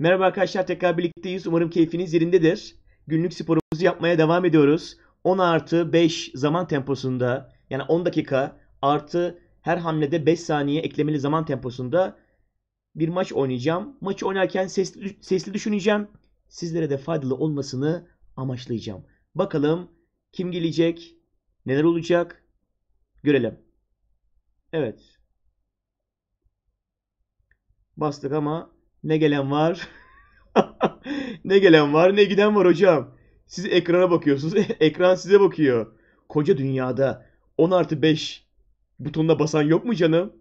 Merhaba arkadaşlar tekrar birlikteyiz. Umarım keyfiniz yerindedir. Günlük sporumuzu yapmaya devam ediyoruz. 10 artı 5 zaman temposunda yani 10 dakika artı her hamlede 5 saniye eklemeli zaman temposunda bir maç oynayacağım. Maçı oynarken sesli, sesli düşüneceğim. Sizlere de faydalı olmasını amaçlayacağım. Bakalım kim gelecek, neler olacak görelim. Evet. Bastık ama ne gelen var? ne gelen var ne giden var hocam. Siz ekrana bakıyorsunuz. Ekran size bakıyor. Koca dünyada 10 artı 5 butonuna basan yok mu canım?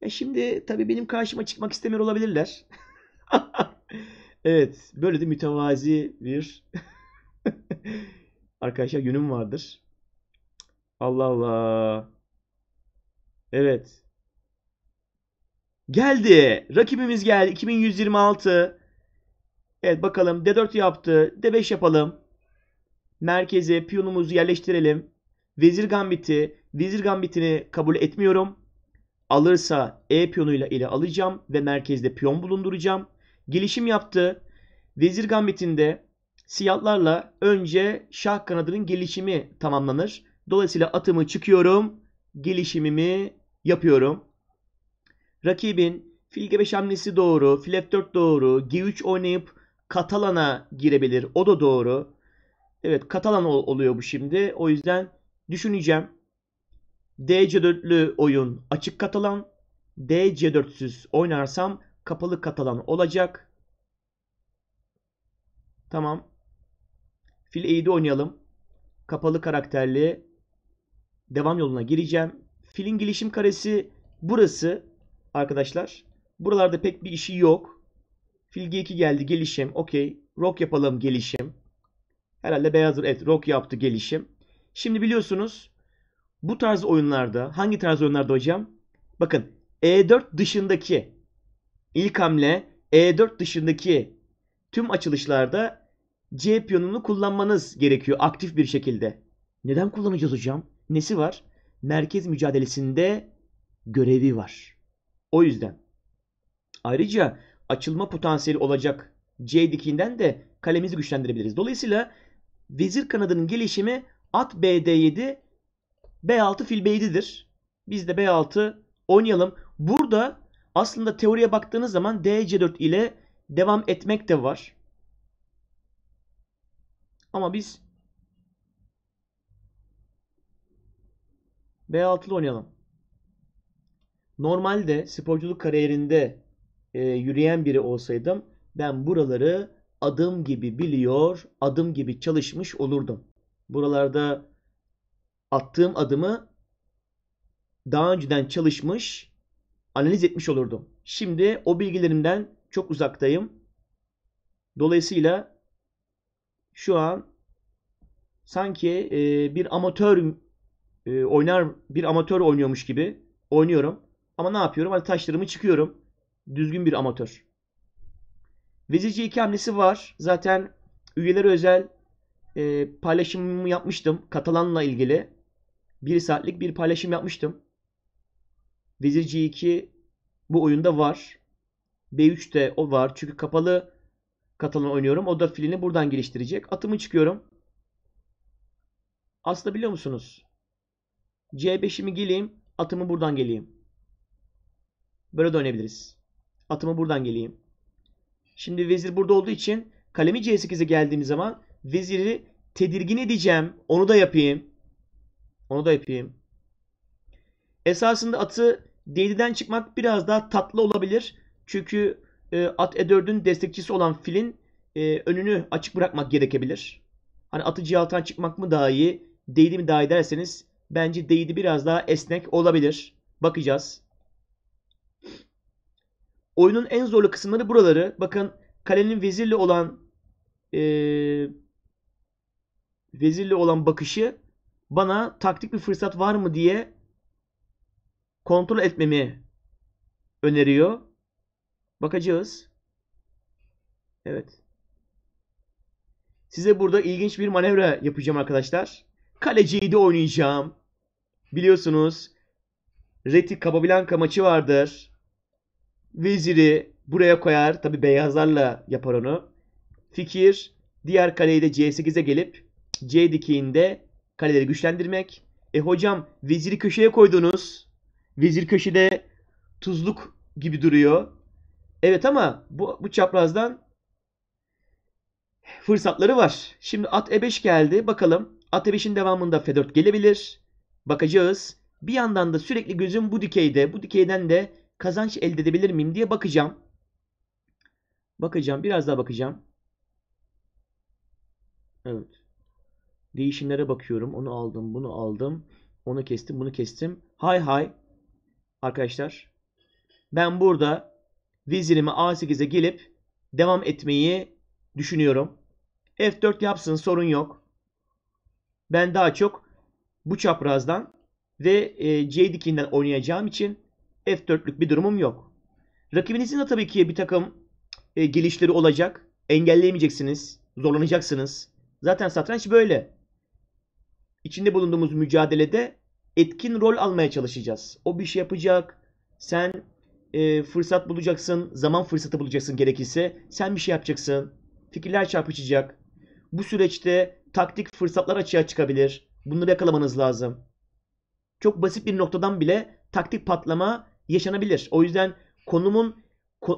Ya e şimdi tabii benim karşıma çıkmak istemiyor olabilirler. evet. Böyle de mütevazi bir arkadaşlar günüm vardır. Allah Allah. Evet. Geldi. Rakibimiz geldi. 2126. Evet bakalım. D4 yaptı. D5 yapalım. Merkeze piyonumuzu yerleştirelim. Vezir Gambit'i. Vezir Gambit'ini kabul etmiyorum. Alırsa E piyonuyla ile alacağım. Ve merkezde piyon bulunduracağım. Gelişim yaptı. Vezir Gambit'inde siyahlarla önce şah kanadının gelişimi tamamlanır. Dolayısıyla atımı çıkıyorum. Gelişimimi yapıyorum. Rakibin fil G5 hamlesi doğru, fil F4 doğru, G3 oynayıp Katalan'a girebilir. O da doğru. Evet Katalan oluyor bu şimdi. O yüzden düşüneceğim. d DC4'lü oyun açık Katalan. d DC4'süz oynarsam kapalı Katalan olacak. Tamam. Fil E'yi oynayalım. Kapalı karakterli. Devam yoluna gireceğim. Filin gelişim karesi burası arkadaşlar. Buralarda pek bir işi yok. Fil G2 geldi gelişim. Okey. Rock yapalım gelişim. Herhalde beyazdır. Evet rock yaptı gelişim. Şimdi biliyorsunuz bu tarz oyunlarda hangi tarz oyunlarda hocam? Bakın E4 dışındaki ilk hamle E4 dışındaki tüm açılışlarda C piyonunu kullanmanız gerekiyor aktif bir şekilde. Neden kullanacağız hocam? Nesi var? Merkez mücadelesinde görevi var. O yüzden. Ayrıca açılma potansiyeli olacak C dikinden de kalemizi güçlendirebiliriz. Dolayısıyla vezir kanadının gelişimi at BD7 B6 fil B7'dir. Biz de B6 oynayalım. Burada aslında teoriye baktığınız zaman DC4 ile devam etmek de var. Ama biz B6'lı oynayalım. Normalde sporculuk kariyerinde e, yürüyen biri olsaydım ben buraları adım gibi biliyor, adım gibi çalışmış olurdum. Buralarda attığım adımı daha önceden çalışmış, analiz etmiş olurdum. Şimdi o bilgilerimden çok uzaktayım. Dolayısıyla şu an sanki e, bir amatör e, oynar, bir amatör oynuyormuş gibi oynuyorum. Ama ne yapıyorum? Hadi taşlarımı çıkıyorum. Düzgün bir amatör. Vezir C2 hamlesi var. Zaten üyeler özel e, paylaşımımı yapmıştım. Katalan'la ilgili. Bir saatlik bir paylaşım yapmıştım. Vezir C2 bu oyunda var. b 3 de o var. Çünkü kapalı Katalan oynuyorum. O da filini buradan geliştirecek. Atımı çıkıyorum. Aslında biliyor musunuz? C5'imi geleyim. Atımı buradan geleyim. Böyle dönebiliriz. Atımı buradan geleyim. Şimdi vezir burada olduğu için kalemi C8'e geldiğim zaman veziri tedirgin edeceğim. Onu da yapayım. Onu da yapayım. Esasında atı D7'den çıkmak biraz daha tatlı olabilir. Çünkü e, at E4'ün destekçisi olan filin e, önünü açık bırakmak gerekebilir. Hani atı C6'dan çıkmak mı daha iyi, D7 mi daha iyi derseniz bence D7 biraz daha esnek olabilir. Bakacağız. Oyunun en zorlu kısımları buraları. Bakın kalenin vezirli olan e, vezirle olan bakışı bana taktik bir fırsat var mı diye kontrol etmemi öneriyor. Bakacağız. Evet. Size burada ilginç bir manevra yapacağım arkadaşlar. Kaleciyi de oynayacağım. Biliyorsunuz reti Capablanca maçı vardır. Veziri buraya koyar. Tabi beyazlarla yapar onu. Fikir diğer kaleyi de C8'e gelip C dikeyinde kaleleri güçlendirmek. E hocam veziri köşeye koydunuz. Vezir köşede tuzluk gibi duruyor. Evet ama bu, bu çaprazdan fırsatları var. Şimdi at E5 geldi. Bakalım at E5'in devamında F4 gelebilir. Bakacağız. Bir yandan da sürekli gözüm bu dikeyde. Bu dikeyden de kazanç elde edebilir miyim diye bakacağım. Bakacağım. Biraz daha bakacağım. Evet. Değişimlere bakıyorum. Onu aldım. Bunu aldım. Onu kestim. Bunu kestim. Hay hay. Arkadaşlar. Ben burada vizirimi A8'e gelip devam etmeyi düşünüyorum. F4 yapsın. Sorun yok. Ben daha çok bu çaprazdan ve e, C dikinden oynayacağım için F4'lük bir durumum yok. Rakibinizin de tabii ki bir takım e, gelişleri olacak. Engelleyemeyeceksiniz. Zorlanacaksınız. Zaten satranç böyle. İçinde bulunduğumuz mücadelede etkin rol almaya çalışacağız. O bir şey yapacak. Sen e, fırsat bulacaksın. Zaman fırsatı bulacaksın gerekirse. Sen bir şey yapacaksın. Fikirler çarpışacak. Bu süreçte taktik fırsatlar açığa çıkabilir. Bunları yakalamanız lazım. Çok basit bir noktadan bile taktik patlama yaşanabilir. O yüzden konumun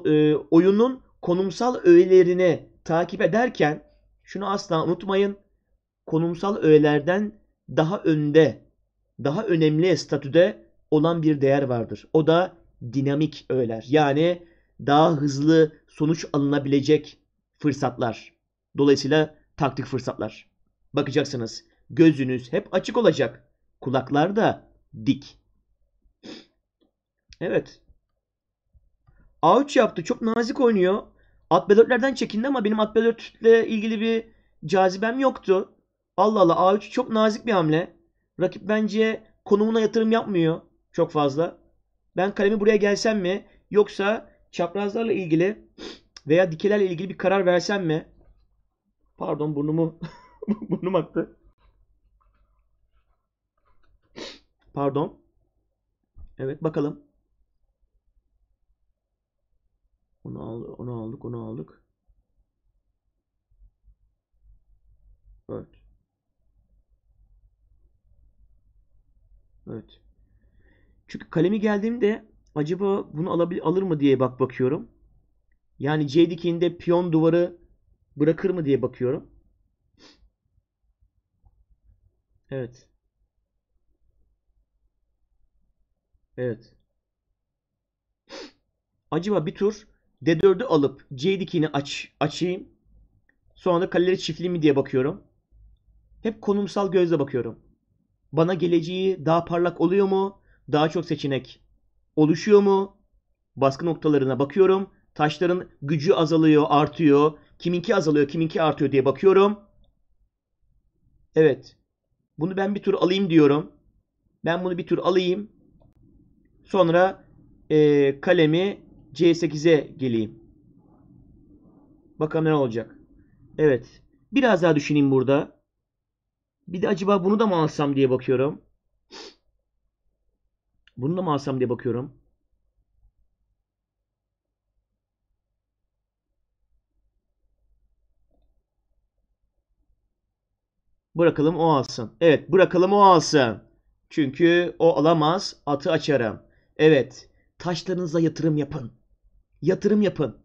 e, oyunun konumsal öğelerini takip ederken şunu asla unutmayın. Konumsal öğelerden daha önde, daha önemli statüde olan bir değer vardır. O da dinamik öğeler. Yani daha hızlı sonuç alınabilecek fırsatlar. Dolayısıyla taktik fırsatlar. Bakacaksınız gözünüz hep açık olacak. Kulaklar da dik. Evet. A3 yaptı. Çok nazik oynuyor. At B4'lerden çekindi ama benim at b ilgili bir cazibem yoktu. Allah Allah A3 çok nazik bir hamle. Rakip bence konumuna yatırım yapmıyor çok fazla. Ben kalemi buraya gelsem mi yoksa çaprazlarla ilgili veya dikelerle ilgili bir karar versem mi? Pardon burnumu burnum aktı. Pardon. Evet bakalım. Onu aldık, onu aldık, onu aldık. Evet. Evet. Çünkü kalemi geldiğimde acaba bunu alabilir alır mı diye bak bakıyorum. Yani J piyon duvarı bırakır mı diye bakıyorum. Evet. Evet. Acaba bir tur D4'ü alıp C dikini aç, açayım. Sonra da kaleleri çiftli mi diye bakıyorum. Hep konumsal gözle bakıyorum. Bana geleceği daha parlak oluyor mu? Daha çok seçenek oluşuyor mu? Baskı noktalarına bakıyorum. Taşların gücü azalıyor, artıyor. Kiminki azalıyor, kiminki artıyor diye bakıyorum. Evet. Bunu ben bir tur alayım diyorum. Ben bunu bir tur alayım. Sonra e, kalemi C8'e geleyim. Bakalım ne olacak. Evet. Biraz daha düşüneyim burada. Bir de acaba bunu da mı alsam diye bakıyorum. Bunu da mı alsam diye bakıyorum. Bırakalım o alsın. Evet bırakalım o alsın. Çünkü o alamaz atı açarım. Evet taşlarınıza yatırım yapın yatırım yapın.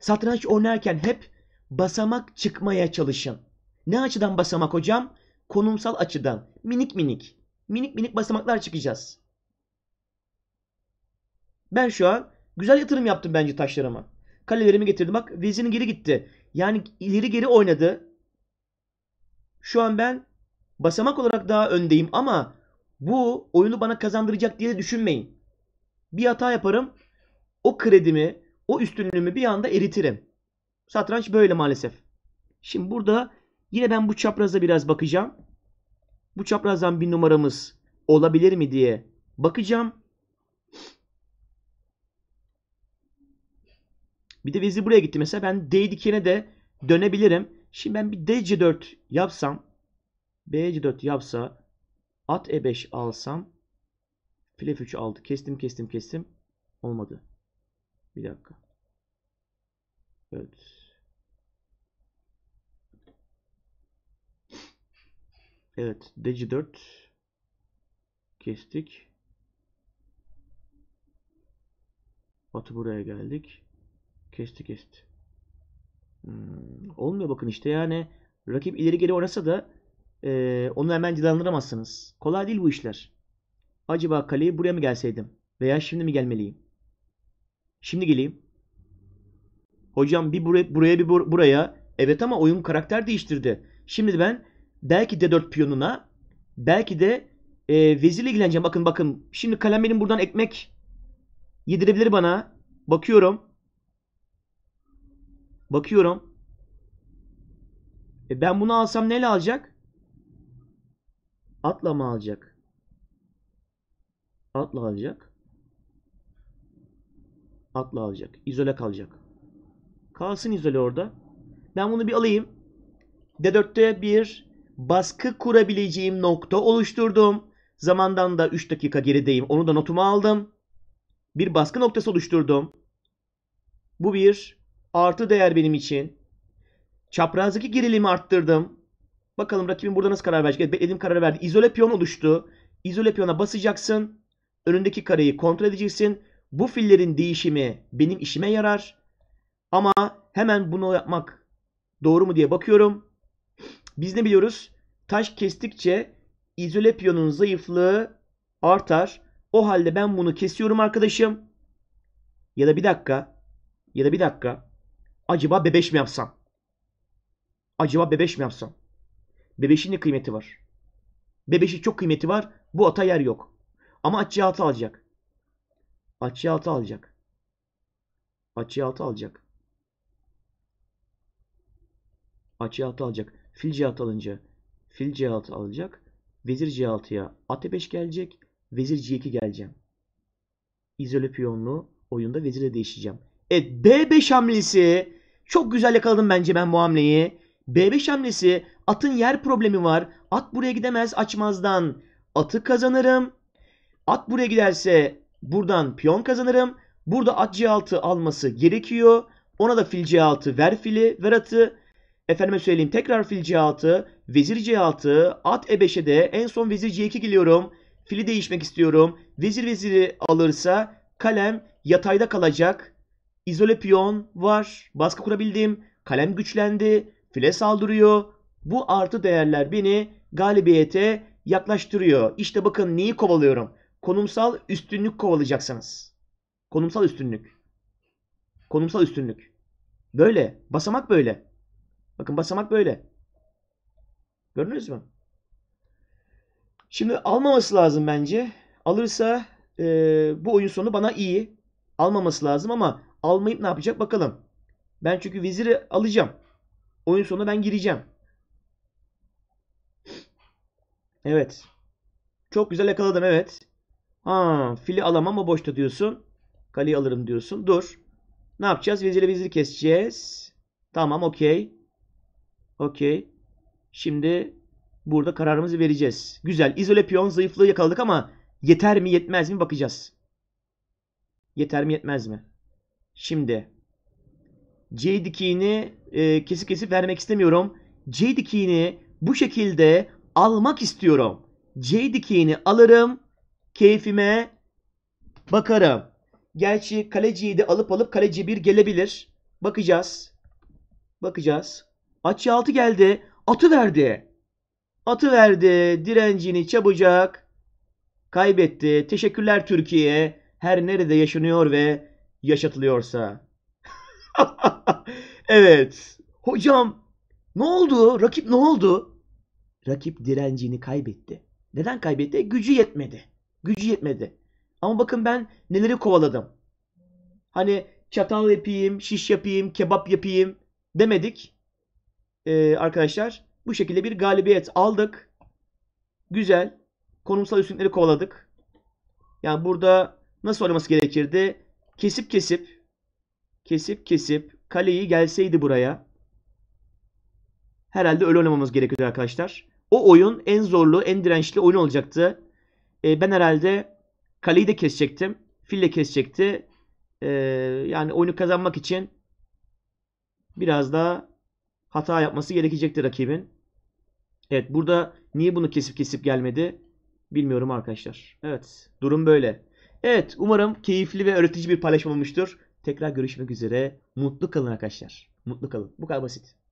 Satranç oynarken hep basamak çıkmaya çalışın. Ne açıdan basamak hocam? Konumsal açıdan. Minik minik. Minik minik basamaklar çıkacağız. Ben şu an güzel yatırım yaptım bence taşlarıma. Kalelerimi getirdim. Bak vezin geri gitti. Yani ileri geri oynadı. Şu an ben basamak olarak daha öndeyim ama bu oyunu bana kazandıracak diye düşünmeyin. Bir hata yaparım. O kredimi o üstünlüğümü bir anda eritirim. Satranç böyle maalesef. Şimdi burada yine ben bu çapraza biraz bakacağım. Bu çaprazdan bir numaramız olabilir mi diye bakacağım. Bir de vezir buraya gitti mesela. Ben D dikene de dönebilirim. Şimdi ben bir DC4 yapsam BC4 yapsa at E5 alsam file 3 aldı. Kestim kestim kestim. Olmadı. Bir dakika. Evet. Evet. Deci 4 kestik. Batı buraya geldik. Kesti kesti. Hmm, olmuyor bakın işte yani rakip ileri geri oynasa da e, onu hemen cilalandıramazsınız. Kolay değil bu işler. Acaba kaleyi buraya mı gelseydim? Veya şimdi mi gelmeliyim? Şimdi geleyim. Hocam bir buraya, buraya bir buraya. Evet ama oyun karakter değiştirdi. Şimdi ben belki D4 piyonuna belki de e, vezirle ilgileneceğim. Bakın bakın. Şimdi kalem benim buradan ekmek yedirebilir bana. Bakıyorum. Bakıyorum. E ben bunu alsam neyle alacak? Atla mı alacak? Atla alacak. Aklı alacak. İzole kalacak. Kalsın izole orada. Ben bunu bir alayım. D4'te bir baskı kurabileceğim nokta oluşturdum. Zamandan da 3 dakika gerideyim. Onu da notuma aldım. Bir baskı noktası oluşturdum. Bu bir artı değer benim için. Çaprazdaki gerilimi arttırdım. Bakalım rakibim burada nasıl karar verecek? Beklediğim kararı verdi. İzole piyon oluştu. İzole piyona basacaksın. Önündeki kareyi kontrol edeceksin bu fillerin değişimi benim işime yarar. Ama hemen bunu yapmak doğru mu diye bakıyorum. Biz ne biliyoruz? Taş kestikçe izole piyonun zayıflığı artar. O halde ben bunu kesiyorum arkadaşım. Ya da bir dakika. Ya da bir dakika. Acaba bebeş mi yapsam? Acaba bebeş mi yapsam? Bebeşin ne kıymeti var? Bebeşin çok kıymeti var. Bu ata yer yok. Ama atçı hata alacak. Açıyı 6 alacak. Açıyı 6 alacak. Açıyı 6 alacak. Fil C6 alınca fil C6 alacak. Vezir C6'ya at 5 gelecek. Vezir C2 geleceğim. İzole piyonlu oyunda vezire değişeceğim. Evet B5 hamlesi. Çok güzel yakaladım bence ben bu hamleyi. B5 hamlesi atın yer problemi var. At buraya gidemez açmazdan. Atı kazanırım. At buraya giderse Buradan piyon kazanırım. Burada at c6 alması gerekiyor. Ona da fil c6 ver fili ver atı. Efendime söyleyeyim tekrar fil c6 vezir c6 at e5'e de en son vezir c2 geliyorum. Fili değişmek istiyorum. Vezir veziri alırsa kalem yatayda kalacak. İzole piyon var. Baskı kurabildim. Kalem güçlendi. File saldırıyor. Bu artı değerler beni galibiyete yaklaştırıyor. İşte bakın neyi kovalıyorum konumsal üstünlük kovalayacaksınız. Konumsal üstünlük. Konumsal üstünlük. Böyle. Basamak böyle. Bakın basamak böyle. Gördünüz mü? Şimdi almaması lazım bence. Alırsa e, bu oyun sonu bana iyi. Almaması lazım ama almayıp ne yapacak bakalım. Ben çünkü viziri alacağım. Oyun sonuna ben gireceğim. Evet. Çok güzel yakaladım evet. Ha, fili alamam ama boşta diyorsun. Kaleyi alırım diyorsun. Dur. Ne yapacağız? Vezirle vezir keseceğiz. Tamam okey. Okey. Şimdi burada kararımızı vereceğiz. Güzel. İzole piyon zayıflığı yakaladık ama yeter mi yetmez mi bakacağız. Yeter mi yetmez mi? Şimdi C dikiğini e, kesip kesip vermek istemiyorum. C dikiğini bu şekilde almak istiyorum. C dikini alırım keyfime bakarım. Gerçi kaleciyi de alıp alıp kaleci bir gelebilir. Bakacağız. Bakacağız. Açı altı geldi. Atı verdi. Atı verdi. Direncini çabucak kaybetti. Teşekkürler Türkiye. Her nerede yaşanıyor ve yaşatılıyorsa. evet. Hocam ne oldu? Rakip ne oldu? Rakip direncini kaybetti. Neden kaybetti? Gücü yetmedi. Gücü yetmedi. Ama bakın ben neleri kovaladım. Hani çatal yapayım, şiş yapayım, kebap yapayım demedik. Ee, arkadaşlar bu şekilde bir galibiyet aldık. Güzel. Konumsal üstünlükleri kovaladık. Yani burada nasıl oynaması gerekirdi? Kesip kesip kesip kesip kaleyi gelseydi buraya herhalde öyle oynamamız gerekiyordu arkadaşlar. O oyun en zorlu, en dirençli oyun olacaktı. E, ben herhalde kaleyi de kesecektim. Fille kesecekti. E, yani oyunu kazanmak için biraz daha hata yapması gerekecekti rakibin. Evet burada niye bunu kesip kesip gelmedi bilmiyorum arkadaşlar. Evet durum böyle. Evet umarım keyifli ve öğretici bir paylaşım olmuştur. Tekrar görüşmek üzere. Mutlu kalın arkadaşlar. Mutlu kalın. Bu kadar basit.